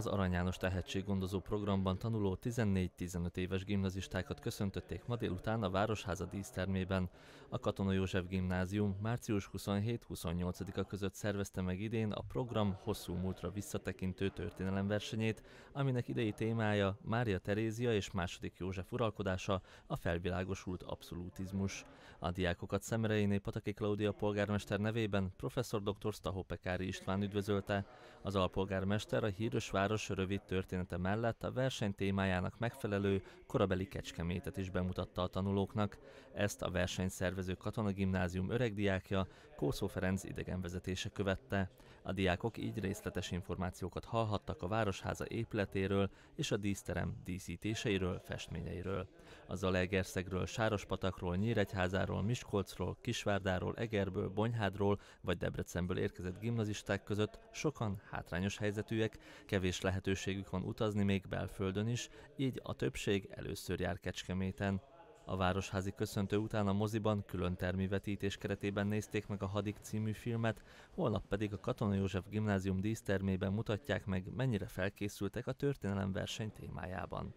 Az Arany János tehetséggondozó programban tanuló 14-15 éves gimnazistákat köszöntötték ma délután a Városháza dísztermében. A Katona József Gimnázium március 27-28-a között szervezte meg idén a program hosszú múltra visszatekintő történelemversenyét, aminek idei témája Mária Terézia és második József uralkodása, a felvilágosult abszolútizmus. A diákokat szemereiné Pataki Klaudia polgármester nevében professzor dr. Stahó István üdvözölte. Az alpolgármester a hírös város város rövid története mellett a verseny témájának megfelelő korabeli kecskemétet is bemutatta a tanulóknak. Ezt a versenyszervező katonagimnázium öregdiákja Kószó Ferenc idegenvezetése követte. A diákok így részletes információkat hallhattak a Városháza épületéről és a díszterem díszítéseiről, festményeiről. A Zalaegerszegről, Sárospatakról, Nyíregyházáról, Miskolcról, Kisvárdáról, Egerből, Bonyhádról vagy Debrecenből érkezett gimnazisták között sokan hátrányos helyzetűek, kevés lehetőségük van utazni még belföldön is, így a többség először jár Kecskeméten. A Városházi köszöntő után a moziban külön termivetítés keretében nézték meg a Hadik című filmet, holnap pedig a Katona József Gimnázium dísztermében mutatják meg, mennyire felkészültek a verseny témájában.